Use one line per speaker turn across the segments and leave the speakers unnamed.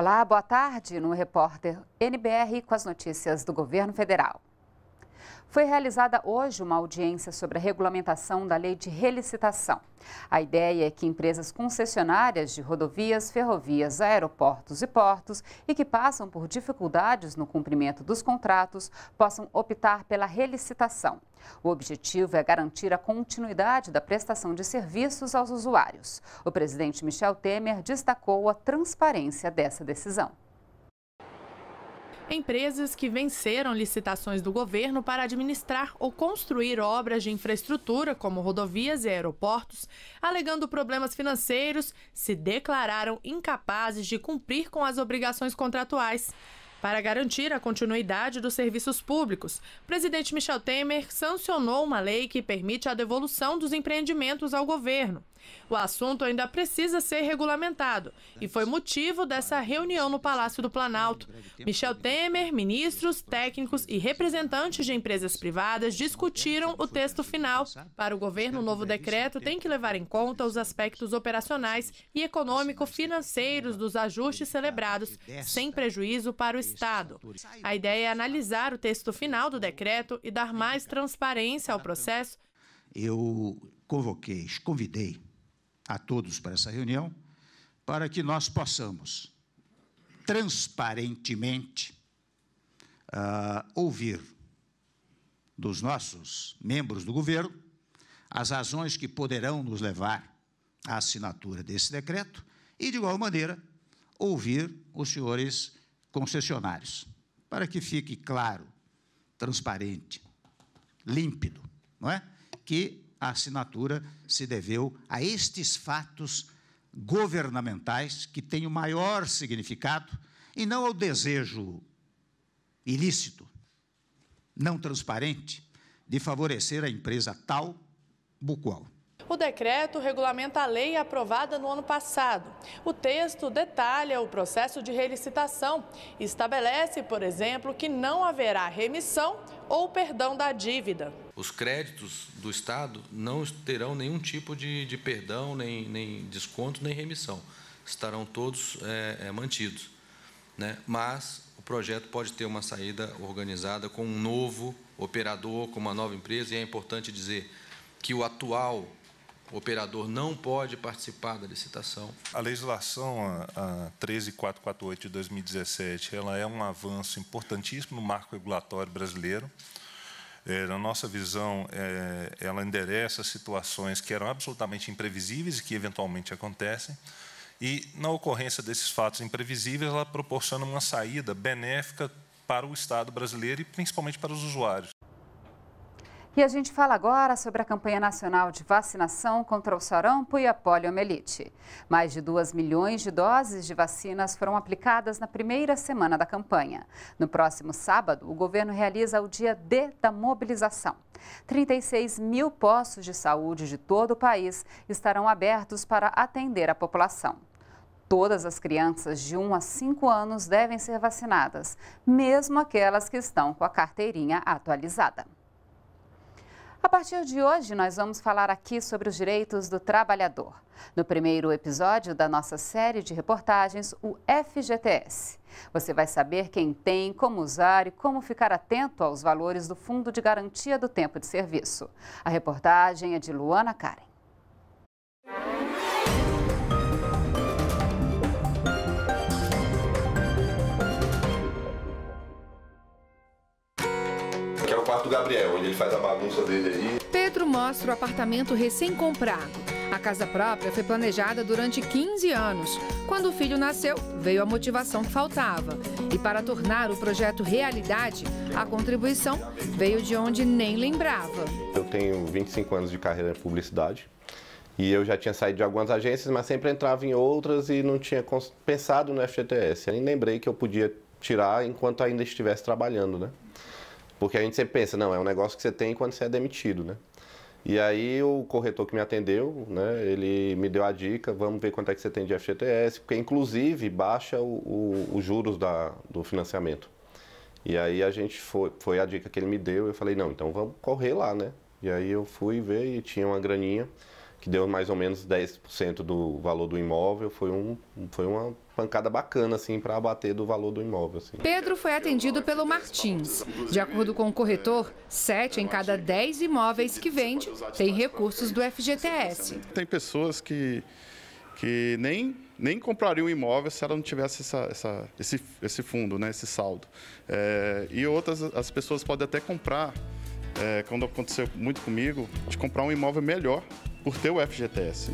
Olá, boa tarde no Repórter NBR com as notícias do governo federal. Foi realizada hoje uma audiência sobre a regulamentação da lei de relicitação. A ideia é que empresas concessionárias de rodovias, ferrovias, aeroportos e portos e que passam por dificuldades no cumprimento dos contratos possam optar pela relicitação. O objetivo é garantir a continuidade da prestação de serviços aos usuários. O presidente Michel Temer destacou a transparência dessa decisão.
Empresas que venceram licitações do governo para administrar ou construir obras de infraestrutura, como rodovias e aeroportos, alegando problemas financeiros, se declararam incapazes de cumprir com as obrigações contratuais. Para garantir a continuidade dos serviços públicos, o presidente Michel Temer sancionou uma lei que permite a devolução dos empreendimentos ao governo. O assunto ainda precisa ser regulamentado e foi motivo dessa reunião no Palácio do Planalto. Michel Temer, ministros, técnicos e representantes de empresas privadas discutiram o texto final. Para o governo, o novo decreto tem que levar em conta os aspectos operacionais e econômico-financeiros dos ajustes celebrados, sem prejuízo para o Estado. A ideia é analisar o texto final do decreto e dar mais transparência ao processo.
Eu convoquei, convidei a todos para essa reunião, para que nós possamos transparentemente uh, ouvir dos nossos membros do governo as razões que poderão nos levar à assinatura desse decreto e, de igual maneira, ouvir os senhores concessionários, para que fique claro, transparente, límpido, não é? que a assinatura se deveu a estes fatos governamentais que têm o maior significado e não ao desejo ilícito, não transparente, de favorecer a empresa tal bucual.
O decreto regulamenta a lei aprovada no ano passado. O texto detalha o processo de relicitação estabelece, por exemplo, que não haverá remissão ou perdão da dívida.
Os créditos do Estado não terão nenhum tipo de, de perdão, nem, nem, desconto, nem remissão. Estarão todos é, é, mantidos. Né? Mas o projeto pode ter uma saída organizada com um novo operador, com uma nova empresa, e é importante dizer que o atual o operador não pode participar da licitação.
A legislação a, a 13448 de 2017, ela é um avanço importantíssimo no marco regulatório brasileiro. É, na nossa visão, é, ela endereça situações que eram absolutamente imprevisíveis e que eventualmente acontecem. E, na ocorrência desses fatos imprevisíveis, ela proporciona uma saída benéfica para o Estado brasileiro e principalmente para os usuários.
E a gente fala agora sobre a campanha nacional de vacinação contra o sarampo e a poliomielite. Mais de 2 milhões de doses de vacinas foram aplicadas na primeira semana da campanha. No próximo sábado, o governo realiza o dia D da mobilização. 36 mil postos de saúde de todo o país estarão abertos para atender a população. Todas as crianças de 1 a 5 anos devem ser vacinadas, mesmo aquelas que estão com a carteirinha atualizada. A partir de hoje, nós vamos falar aqui sobre os direitos do trabalhador. No primeiro episódio da nossa série de reportagens, o FGTS. Você vai saber quem tem, como usar e como ficar atento aos valores do Fundo de Garantia do Tempo de Serviço. A reportagem é de Luana Karen.
do Gabriel, onde ele faz a bagunça dele aí.
Pedro mostra o apartamento recém-comprado. A casa própria foi planejada durante 15 anos. Quando o filho nasceu, veio a motivação que faltava. E para tornar o projeto realidade, a contribuição veio de onde nem lembrava.
Eu tenho 25 anos de carreira em publicidade. E eu já tinha saído de algumas agências, mas sempre entrava em outras e não tinha pensado no FGTS. Nem lembrei que eu podia tirar enquanto ainda estivesse trabalhando, né? Porque a gente sempre pensa, não, é um negócio que você tem quando você é demitido, né? E aí o corretor que me atendeu, né, ele me deu a dica, vamos ver quanto é que você tem de FGTS, porque inclusive baixa os juros da, do financiamento. E aí a gente foi, foi a dica que ele me deu, eu falei, não, então vamos correr lá, né? E aí eu fui ver e tinha uma graninha que deu mais ou menos 10% do valor do imóvel, foi, um, foi uma pancada bacana, assim, para abater do valor do imóvel. Assim.
Pedro foi atendido pelo Martins. De acordo com o corretor, 7 em cada 10 imóveis que vende tem recursos do FGTS.
Tem pessoas que, que nem nem comprariam um imóvel se ela não tivesse essa, essa, esse, esse fundo, né, esse saldo. É, e outras, as pessoas podem até comprar, é, quando aconteceu muito comigo, de comprar um imóvel melhor por ter o FGTS.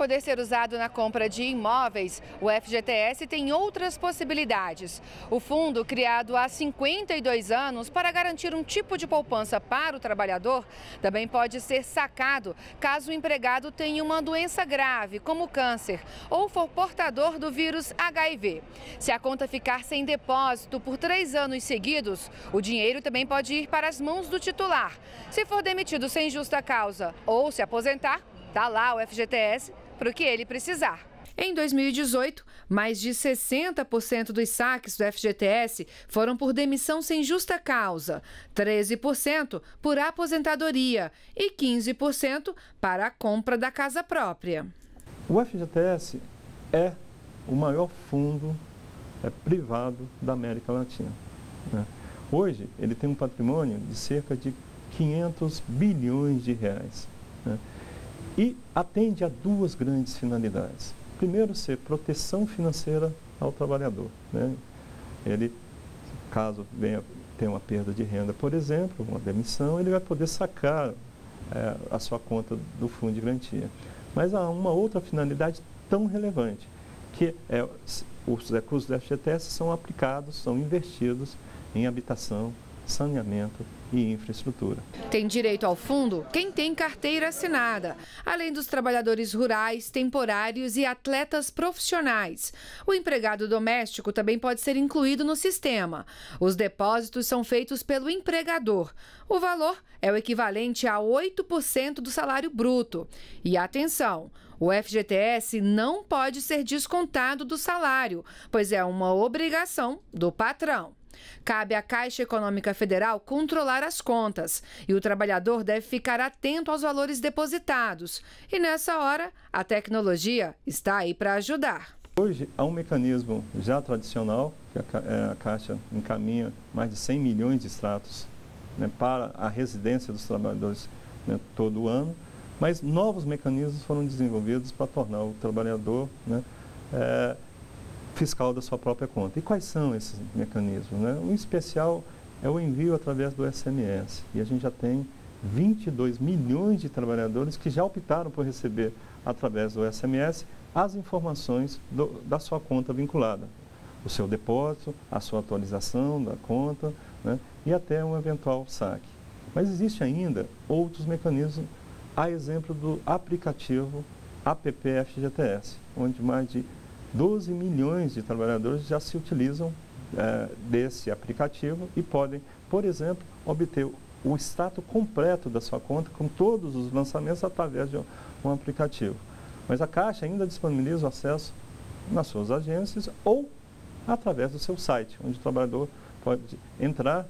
poder ser usado na compra de imóveis, o FGTS tem outras possibilidades. O fundo, criado há 52 anos para garantir um tipo de poupança para o trabalhador, também pode ser sacado caso o empregado tenha uma doença grave, como câncer, ou for portador do vírus HIV. Se a conta ficar sem depósito por três anos seguidos, o dinheiro também pode ir para as mãos do titular. Se for demitido sem justa causa ou se aposentar, Está lá o FGTS para o que ele precisar. Em 2018, mais de 60% dos saques do FGTS foram por demissão sem justa causa, 13% por aposentadoria e 15% para a compra da casa própria.
O FGTS é o maior fundo é privado da América Latina. Né? Hoje, ele tem um patrimônio de cerca de 500 bilhões de reais. Né? e atende a duas grandes finalidades. Primeiro, ser proteção financeira ao trabalhador. Né? Ele, caso venha ter uma perda de renda, por exemplo, uma demissão, ele vai poder sacar é, a sua conta do fundo de garantia. Mas há uma outra finalidade tão relevante, que é, os recursos do FGTS são aplicados, são investidos em habitação, saneamento, e infraestrutura.
Tem direito ao fundo quem tem carteira assinada, além dos trabalhadores rurais, temporários e atletas profissionais. O empregado doméstico também pode ser incluído no sistema. Os depósitos são feitos pelo empregador. O valor é o equivalente a 8% do salário bruto. E atenção, o FGTS não pode ser descontado do salário, pois é uma obrigação do patrão. Cabe à Caixa Econômica Federal controlar as contas e o trabalhador deve ficar atento aos valores depositados. E nessa hora, a tecnologia está aí para ajudar.
Hoje há um mecanismo já tradicional, que a é, Caixa encaminha mais de 100 milhões de extratos né, para a residência dos trabalhadores né, todo ano, mas novos mecanismos foram desenvolvidos para tornar o trabalhador né, é, fiscal da sua própria conta. E quais são esses mecanismos? Né? Um especial é o envio através do SMS. E a gente já tem 22 milhões de trabalhadores que já optaram por receber através do SMS as informações do, da sua conta vinculada. O seu depósito, a sua atualização da conta né? e até um eventual saque. Mas existe ainda outros mecanismos, a exemplo do aplicativo APP FGTS, onde mais de 12 milhões de trabalhadores já se utilizam é, desse aplicativo e podem, por exemplo, obter o status completo da sua conta com todos os lançamentos através de um aplicativo. Mas a Caixa ainda disponibiliza o acesso nas suas agências ou através do seu site, onde o trabalhador pode entrar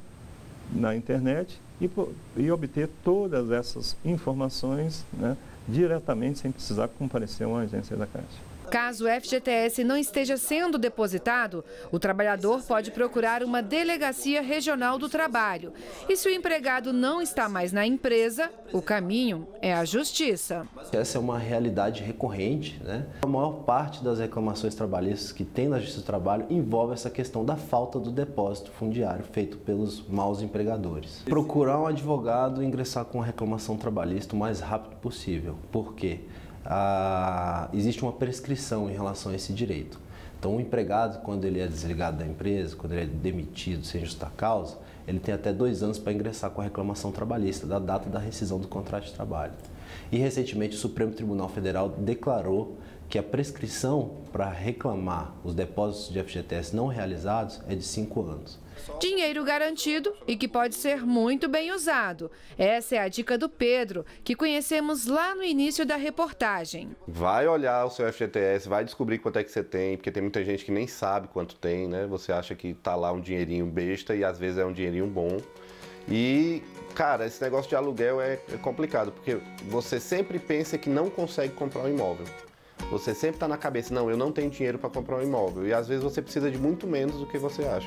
na internet e, e obter todas essas informações né, diretamente sem precisar comparecer a uma agência da Caixa.
Caso o FGTS não esteja sendo depositado, o trabalhador pode procurar uma delegacia regional do trabalho. E se o empregado não está mais na empresa, o caminho é a justiça.
Essa é uma realidade recorrente, né? A maior parte das reclamações trabalhistas que tem na Justiça do Trabalho envolve essa questão da falta do depósito fundiário feito pelos maus empregadores. Procurar um advogado e ingressar com a reclamação trabalhista o mais rápido possível. Por quê? ah, existe uma prescrição em relação a esse direito. Então, o empregado, quando ele é desligado da empresa, quando ele é demitido sem justa causa, ele tem até dois anos para ingressar com a reclamação trabalhista, da data da rescisão do contrato de trabalho. E, recentemente, o Supremo Tribunal Federal declarou que a prescrição para reclamar os depósitos de FGTS não realizados é de cinco anos.
Dinheiro garantido e que pode ser muito bem usado. Essa é a dica do Pedro, que conhecemos lá no início da reportagem.
Vai olhar o seu FGTS, vai descobrir quanto é que você tem, porque tem muita gente que nem sabe quanto tem, né? Você acha que tá lá um dinheirinho besta e às vezes é um dinheirinho bom. E, cara, esse negócio de aluguel é, é complicado, porque você sempre pensa que não consegue comprar um imóvel. Você sempre está na cabeça, não, eu não tenho dinheiro para comprar um imóvel. E às vezes você precisa de muito menos do que você acha.